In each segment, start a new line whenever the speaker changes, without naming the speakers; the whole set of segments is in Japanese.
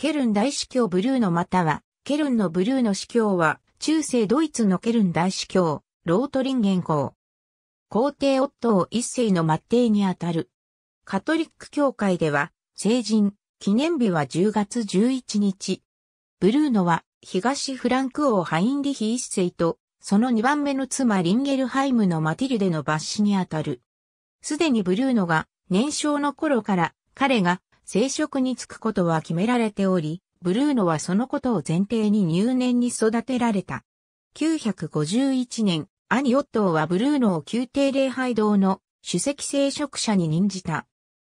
ケルン大司教ブルーノまたは、ケルンのブルーノ司教は、中世ドイツのケルン大司教、ロートリンゲン公。皇帝夫を一世の末帝にあたる。カトリック教会では、成人、記念日は10月11日。ブルーノは、東フランク王ハインリヒ一世と、その2番目の妻リンゲルハイムのマティルデの抜死にあたる。すでにブルーノが、年少の頃から、彼が生殖に就くことは決められており、ブルーノはそのことを前提に入念に育てられた。951年、兄オットーはブルーノを宮廷礼拝堂の主席聖職者に任じた。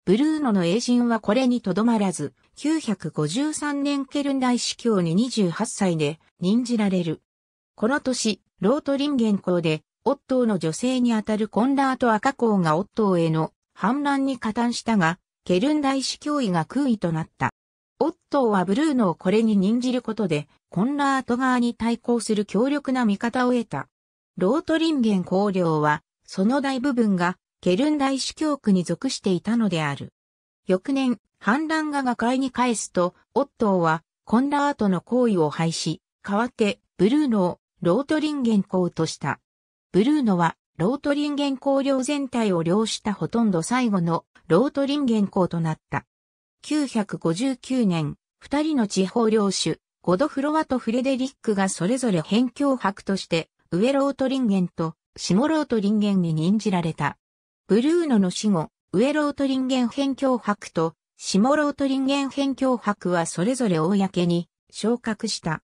ブルーノの英人はこれにとどまらず、953年ケルン大司教に28歳で任じられる。この年、ロートリンゲン校で、オットーの女性にあたるコンラート赤校がオットーへの反乱に加担したが、ケルン大司教医が空位となった。オットーはブルーノをこれに任じることで、コンラート側に対抗する強力な味方を得た。ロートリンゲン公領は、その大部分が、ケルン大司教区に属していたのである。翌年、反乱が瓦解に返すと、オットーは、コンラートの行為を廃止、代わって、ブルーノを、ロートリンゲン公とした。ブルーノは、ロートリンゲン校領全体を領したほとんど最後のロートリンゲン公となった。959年、二人の地方領主、ゴドフロワとフレデリックがそれぞれ辺境伯として、上ロートリンゲンと下ロートリンゲンに任じられた。ブルーノの死後、上ロートリンゲン辺境伯と下ロートリンゲン辺境伯はそれぞれ公に昇格した。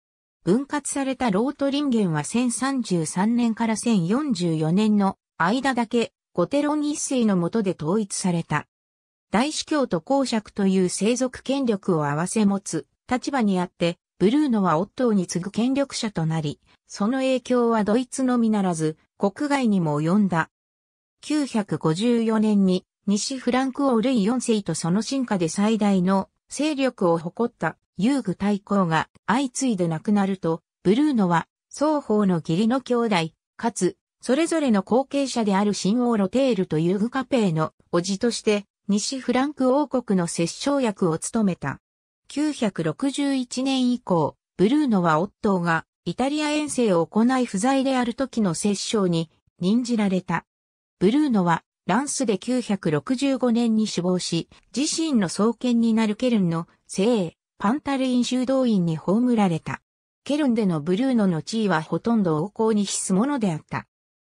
分割されたロートリンゲンは1033年から1044年の間だけゴテロン一世の下で統一された。大司教と公爵という生族権力を合わせ持つ立場にあって、ブルーノはオットーに次ぐ権力者となり、その影響はドイツのみならず、国外にも及んだ。954年に西フランク王ルイ4世とその進化で最大の勢力を誇った遊具対抗が相次いで亡くなると、ブルーノは双方の義理の兄弟、かつ、それぞれの後継者である新王ロテールとユーグカペイの叔父として、西フランク王国の摂政役を務めた。961年以降、ブルーノは夫がイタリア遠征を行い不在である時の摂政に任じられた。ブルーノはランスで965年に死亡し、自身の創建になるケルンの聖パンタレイン修道院に葬られた。ケルンでのブルーノの地位はほとんど王侯に必須ものであった。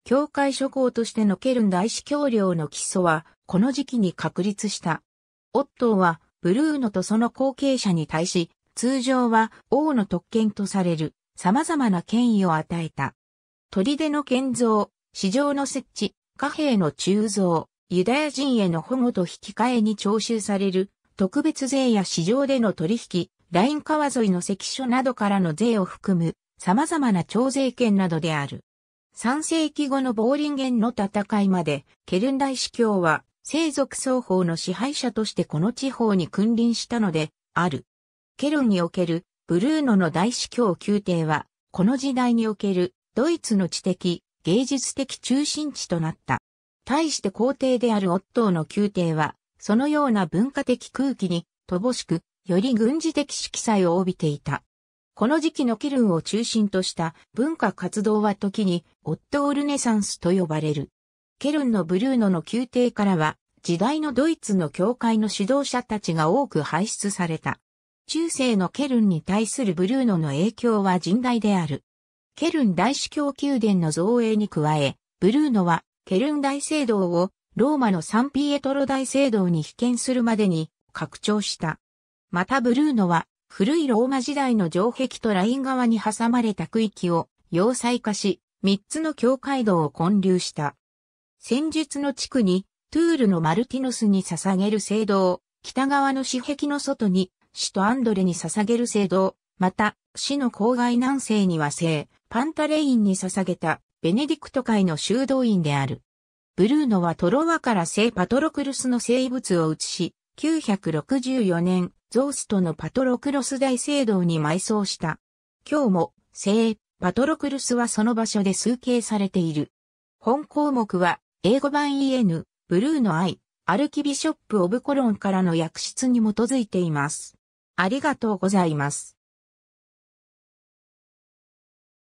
教会諸侯としてのケルン大司教領の基礎は、この時期に確立した。オットーは、ブルーノとその後継者に対し、通常は王の特権とされる、様々な権威を与えた。砦の建造、市場の設置、貨幣の鋳造、ユダヤ人への保護と引き換えに徴収される特別税や市場での取引、ライン川沿いの関所などからの税を含む様々な徴税権などである。3世紀後のボーリンゲンの戦いまで、ケルン大司教は、聖族双方の支配者としてこの地方に君臨したので、ある。ケルンにおける、ブルーノの大司教宮廷は、この時代における、ドイツの知的、芸術的中心地となった。対して皇帝であるオットーの宮廷は、そのような文化的空気に乏しく、より軍事的色彩を帯びていた。この時期のキルンを中心とした文化活動は時にオットールネサンスと呼ばれる。ケルンのブルーノの宮廷からは時代のドイツの教会の指導者たちが多く輩出された。中世のケルンに対するブルーノの影響は甚大である。ケルン大司教宮殿の造営に加え、ブルーノはケルン大聖堂をローマのサンピエトロ大聖堂に被験するまでに拡張した。またブルーノは古いローマ時代の城壁とライン側に挟まれた区域を要塞化し、三つの境界道を混流した。戦術の地区にトゥールのマルティノスに捧げる聖堂、北側の市壁の外に市とアンドレに捧げる聖堂、また市の郊外南西には聖、パンタレインに捧げたベネディクト会の修道院である。ブルーノはトロワから聖パトロクルスの生物を移し、964年、ゾーストのパトロクロス大聖堂に埋葬した。今日も、聖、パトロクルスはその場所で崇敬されている。本項目は、英語版 EN、ブルーノ I、アルキビショップオブコロンからの訳出に基づいています。ありがとうございます。